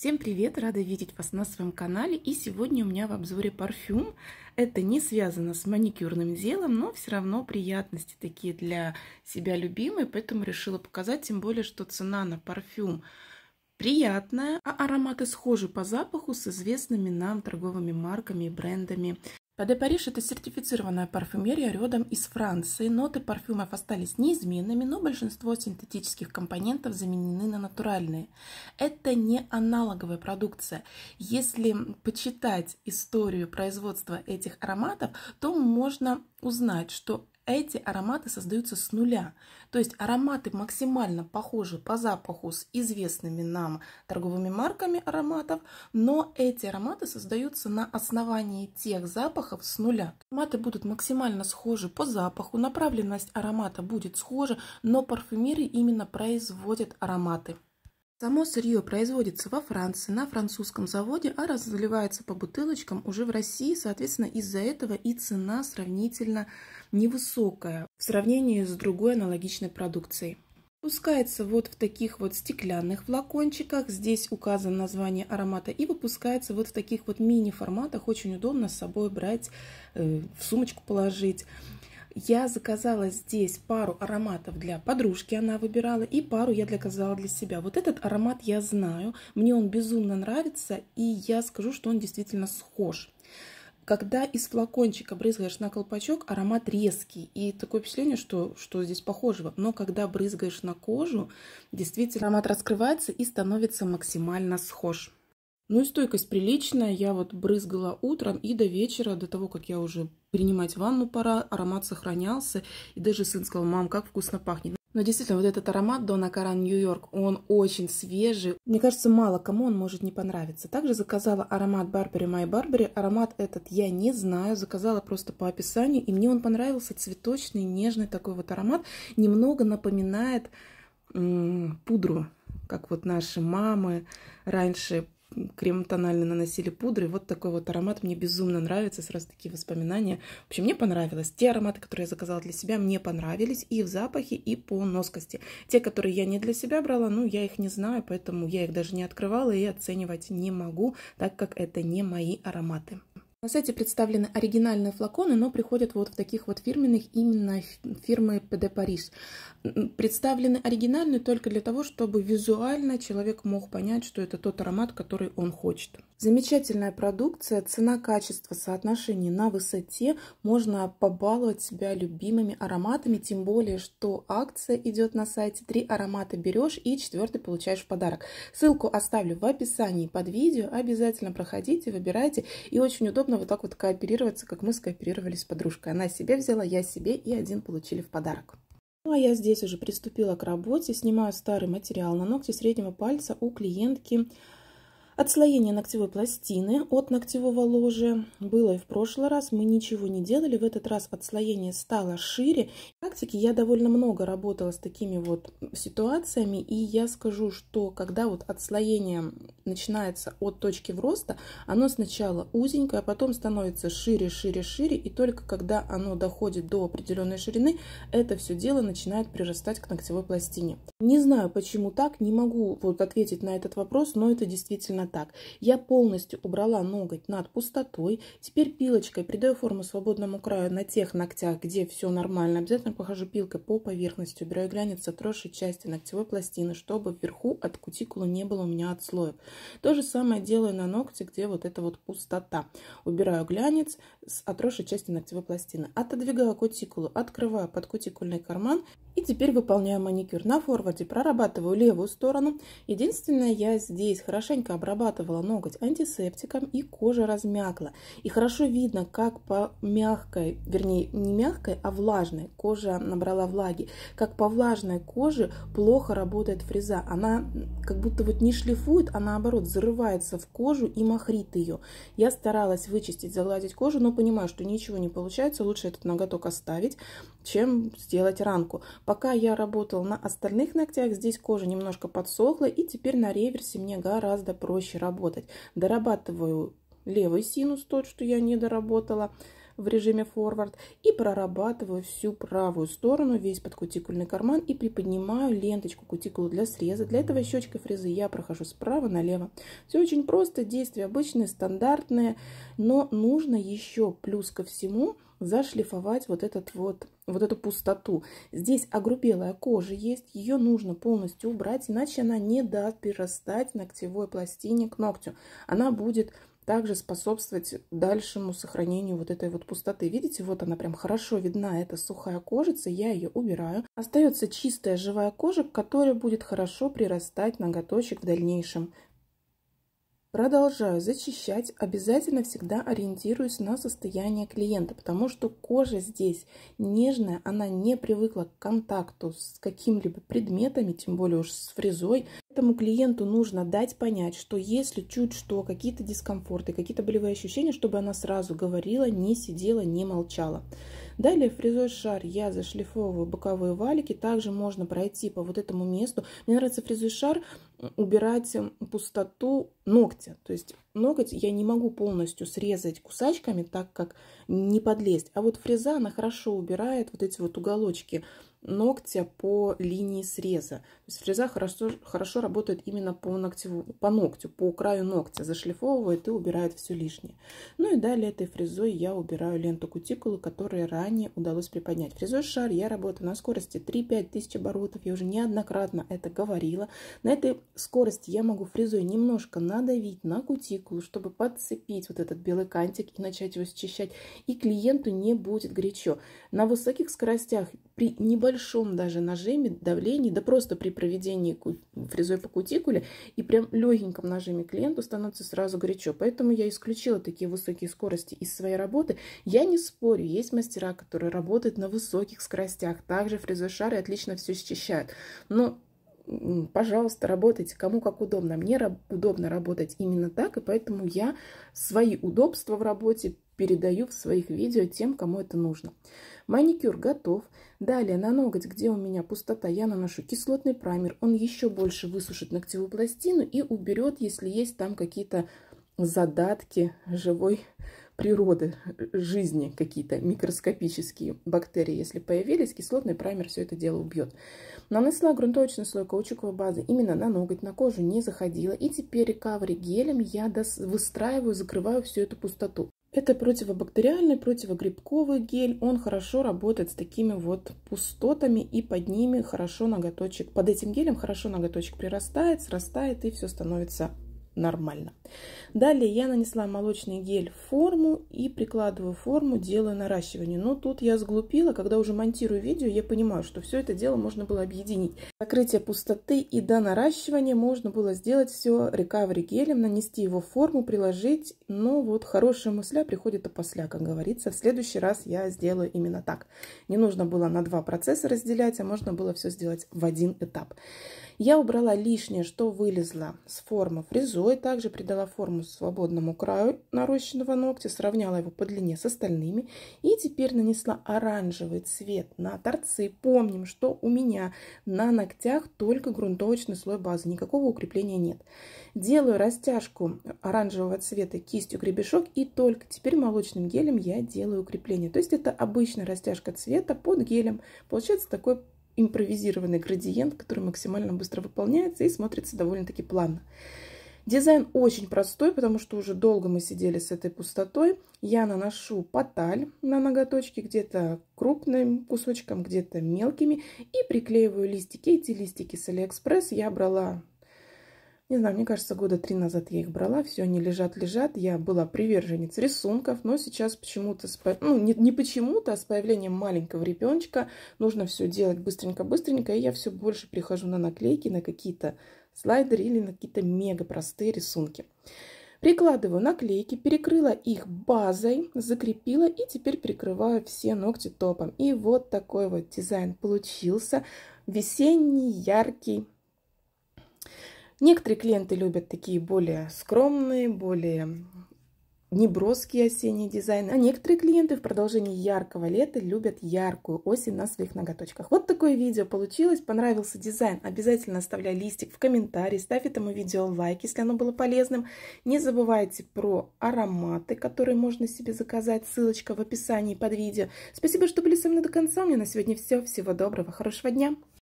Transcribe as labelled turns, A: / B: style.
A: Всем привет! Рада видеть вас на своем канале. И сегодня у меня в обзоре парфюм. Это не связано с маникюрным делом, но все равно приятности такие для себя любимые, поэтому решила показать, тем более, что цена на парфюм приятная, а ароматы схожи по запаху с известными нам торговыми марками и брендами. Паде Париж – это сертифицированная парфюмерия родом из Франции. Ноты парфюмов остались неизменными, но большинство синтетических компонентов заменены на натуральные. Это не аналоговая продукция. Если почитать историю производства этих ароматов, то можно узнать, что эти ароматы создаются с нуля. То есть ароматы максимально похожи по запаху с известными нам торговыми марками ароматов, но эти ароматы создаются на основании тех запахов с нуля. Ароматы будут максимально схожи по запаху, направленность аромата будет схожа, но парфюмеры именно производят ароматы. Само сырье производится во Франции на французском заводе, а разливается по бутылочкам уже в России. Соответственно, из-за этого и цена сравнительно невысокая в сравнении с другой аналогичной продукцией. Выпускается вот в таких вот стеклянных флакончиках. Здесь указано название аромата. И выпускается вот в таких вот мини-форматах. Очень удобно с собой брать, э, в сумочку положить. Я заказала здесь пару ароматов для подружки, она выбирала, и пару я заказала для себя. Вот этот аромат я знаю, мне он безумно нравится, и я скажу, что он действительно схож. Когда из флакончика брызгаешь на колпачок, аромат резкий. И такое впечатление, что, что здесь похожего. Но когда брызгаешь на кожу, действительно аромат раскрывается и становится максимально схож. Ну и стойкость приличная. Я вот брызгала утром и до вечера, до того, как я уже принимать ванну пора, аромат сохранялся. И даже сын сказал, мам, как вкусно пахнет. Но действительно, вот этот аромат Дона Каран Нью-Йорк, он очень свежий. Мне кажется, мало кому он может не понравиться. Также заказала аромат Барбери Май Барбери. Аромат этот я не знаю, заказала просто по описанию. И мне он понравился, цветочный, нежный такой вот аромат. Немного напоминает м -м, пудру, как вот наши мамы раньше крем тональный наносили пудрой. Вот такой вот аромат мне безумно нравится, сразу такие воспоминания. В общем, мне понравилось. Те ароматы, которые я заказала для себя, мне понравились и в запахе, и по носкости. Те, которые я не для себя брала, ну, я их не знаю, поэтому я их даже не открывала и оценивать не могу, так как это не мои ароматы. На сайте представлены оригинальные флаконы, но приходят вот в таких вот фирменных именно фирмы P.D. Paris. Представлены оригинальные только для того, чтобы визуально человек мог понять, что это тот аромат, который он хочет. Замечательная продукция, цена-качество, соотношение на высоте. Можно побаловать себя любимыми ароматами, тем более, что акция идет на сайте. Три аромата берешь и четвертый получаешь в подарок. Ссылку оставлю в описании под видео. Обязательно проходите, выбирайте. И очень удобно удобно вот так вот кооперироваться, как мы скооперировались с подружкой. Она себе взяла, я себе и один получили в подарок. Ну а я здесь уже приступила к работе, снимаю старый материал на ногти среднего пальца у клиентки Отслоение ногтевой пластины от ногтевого ложа было и в прошлый раз, мы ничего не делали, в этот раз отслоение стало шире. В практике я довольно много работала с такими вот ситуациями, и я скажу, что когда вот отслоение начинается от точки в роста, оно сначала узенькое, а потом становится шире, шире, шире, и только когда оно доходит до определенной ширины, это все дело начинает прирастать к ногтевой пластине. Не знаю, почему так, не могу вот ответить на этот вопрос, но это действительно так. Я полностью убрала ноготь над пустотой. Теперь пилочкой придаю форму свободному краю на тех ногтях, где все нормально. Обязательно похожу пилкой по поверхности. Убираю глянец отросшей части ногтевой пластины, чтобы вверху от кутикулы не было у меня отслоев. То же самое делаю на ногте, где вот эта вот пустота. Убираю глянец с отросшей части ногтевой пластины. Отодвигаю кутикулу, открываю подкутикульный карман. И теперь выполняю маникюр на форварде, прорабатываю левую сторону. Единственное, я здесь хорошенько обрабатывала ноготь антисептиком и кожа размякла. И хорошо видно, как по мягкой, вернее не мягкой, а влажной, кожа набрала влаги, как по влажной коже плохо работает фреза. Она как будто вот не шлифует, а наоборот взрывается в кожу и махрит ее. Я старалась вычистить, загладить кожу, но понимаю, что ничего не получается, лучше этот ноготок оставить, чем сделать ранку. Пока я работала на остальных ногтях, здесь кожа немножко подсохла, и теперь на реверсе мне гораздо проще работать. Дорабатываю левый синус, тот, что я не доработала в режиме форвард, и прорабатываю всю правую сторону, весь подкутикульный карман, и приподнимаю ленточку кутикулу для среза. Для этого щечкой фрезы я прохожу справа налево. Все очень просто, действия обычные, стандартные, но нужно еще плюс ко всему – зашлифовать вот, этот вот, вот эту пустоту. Здесь огрубелая кожа есть, ее нужно полностью убрать, иначе она не даст перерастать ногтевой пластине к ногтю. Она будет также способствовать дальшему сохранению вот этой вот пустоты. Видите, вот она прям хорошо видна, эта сухая кожица, я ее убираю. Остается чистая живая кожа, которая будет хорошо прирастать ноготочек в дальнейшем. Продолжаю зачищать, обязательно всегда ориентируюсь на состояние клиента, потому что кожа здесь нежная, она не привыкла к контакту с какими-либо предметами, тем более уж с фрезой. Поэтому клиенту нужно дать понять, что если чуть что, какие-то дискомфорты, какие-то болевые ощущения, чтобы она сразу говорила, не сидела, не молчала. Далее фрезой-шар я зашлифовываю боковые валики. Также можно пройти по вот этому месту. Мне нравится фрезой-шар э, убирать эм, пустоту ногтя. То есть ноготь я не могу полностью срезать кусачками, так как не подлезть. А вот фреза, она хорошо убирает вот эти вот уголочки ногтя по линии среза. То есть фреза хорошо, хорошо работает именно по, ногтеву, по ногтю, по краю ногтя, зашлифовывает и убирает все лишнее. Ну и далее этой фрезой я убираю ленту кутикулы, которую ранее удалось приподнять. Фрезой шар я работаю на скорости 3-5 тысяч оборотов, я уже неоднократно это говорила. На этой скорости я могу фрезой немножко надавить на кутикулу, чтобы подцепить вот этот белый кантик и начать его счищать. И клиенту не будет горячо. На высоких скоростях при небольшом даже нажиме, давлении, да просто при проведении фрезой по кутикуле и прям легеньком нажиме клиенту становится сразу горячо. Поэтому я исключила такие высокие скорости из своей работы. Я не спорю, есть мастера, которые работают на высоких скоростях, также фрезой отлично все счищают. Но пожалуйста, работайте, кому как удобно. Мне удобно работать именно так, и поэтому я свои удобства в работе передаю в своих видео тем, кому это нужно. Маникюр готов. Далее на ноготь, где у меня пустота, я наношу кислотный праймер. Он еще больше высушит ногтевую пластину и уберет, если есть там какие-то задатки живой природы, жизни какие-то микроскопические бактерии, если появились, кислотный праймер все это дело убьет. Нанесла грунтовочный слой каучуковой базы именно на ноготь, на кожу не заходила. И теперь рекавери гелем я выстраиваю, закрываю всю эту пустоту. Это противобактериальный, противогрибковый гель. Он хорошо работает с такими вот пустотами и под ними хорошо ноготочек. Под этим гелем хорошо ноготочек прирастает, срастает и все становится нормально. Далее я нанесла молочный гель в форму и прикладываю форму, делаю наращивание. Но тут я сглупила, когда уже монтирую видео, я понимаю, что все это дело можно было объединить. Закрытие пустоты и до наращивания можно было сделать все рекавери гелем, нанести его в форму, приложить но вот хорошая мысля приходит опосля, как говорится. В следующий раз я сделаю именно так. Не нужно было на два процесса разделять, а можно было все сделать в один этап. Я убрала лишнее, что вылезло с формы фрезой. Также придала форму свободному краю нарощенного ногтя, сравняла его по длине с остальными. И теперь нанесла оранжевый цвет на торцы. Помним, что у меня на ногтях только грунтовочный слой базы, никакого укрепления нет. Делаю растяжку оранжевого цвета кистью кистью гребешок и только теперь молочным гелем я делаю укрепление. То есть это обычная растяжка цвета под гелем. Получается такой импровизированный градиент, который максимально быстро выполняется и смотрится довольно-таки плавно. Дизайн очень простой, потому что уже долго мы сидели с этой пустотой. Я наношу поталь на ноготочки, где-то крупным кусочком, где-то мелкими, и приклеиваю листики. Эти листики с Алиэкспресс я брала не знаю, мне кажется, года три назад я их брала, все они лежат-лежат. Я была приверженец рисунков, но сейчас почему-то, ну не, не почему-то, а с появлением маленького ребеночка нужно все делать быстренько-быстренько, и я все больше прихожу на наклейки, на какие-то слайдеры или на какие-то мега простые рисунки. Прикладываю наклейки, перекрыла их базой, закрепила и теперь прикрываю все ногти топом. И вот такой вот дизайн получился. Весенний, яркий, Некоторые клиенты любят такие более скромные, более неброские осенние дизайны, а некоторые клиенты в продолжении яркого лета любят яркую осень на своих ноготочках. Вот такое видео получилось, понравился дизайн, обязательно оставляй листик в комментарии, ставь этому видео лайк, если оно было полезным. Не забывайте про ароматы, которые можно себе заказать, ссылочка в описании под видео. Спасибо, что были со мной до конца, у меня на сегодня все, всего доброго, хорошего дня!